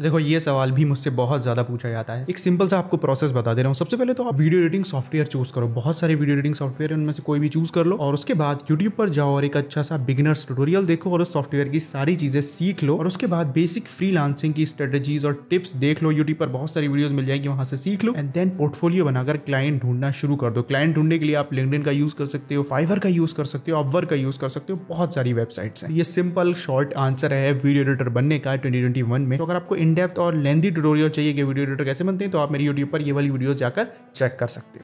तो देखो ये सवाल भी मुझसे बहुत ज़्यादा पूछा जाता है एक सिंपल सा आपको प्रोसेस बता दे रहा हूँ सबसे पहले तो आप वीडियो एडिटिंग सॉफ्टवेयर चूज करो बहुत सारे वीडियो एडिटिंग सॉफ्टवेयर उनमें से कोई भी चूज कर लो और उसके बाद यूट्यूब पर जाओ और एक अच्छा सा बिगिनर्स ट्यूटोरियल देखो और उस सॉफ्टवेयर की सारी चीज़ें सीख लो और उसके बाद बेसिक फ्री की स्ट्रेटेजीज और टिप्स देख लो यूट्यूब पर बहुत सारी वीडियो मिल जाएगी वहां से सीख लो एंड देन पोर्टफोलियो बनाकर क्लाइंट ढूंढना शुरू कर दो क्लाइंट ढूंढने के लिए आप लिंकडिन का यूज़ कर सकते हो फाइवर का यूज़ कर सकते हो अपवर का यूज़ कर सकते हो बहुत सारी वेबसाइट्स हैं ये सिंपल शॉर्ट आंसर है वीडियो एडिटर बनने का ट्वेंटी में तो अगर आपको इनडेप्थ डेप्थ और लेंदी ट्यूटोरियल चाहिए कि वीडियो एडिटर कैसे बनते हैं तो आप मेरी यूट्यूब पर ये वाली वीडियो जाकर चेक कर सकते हो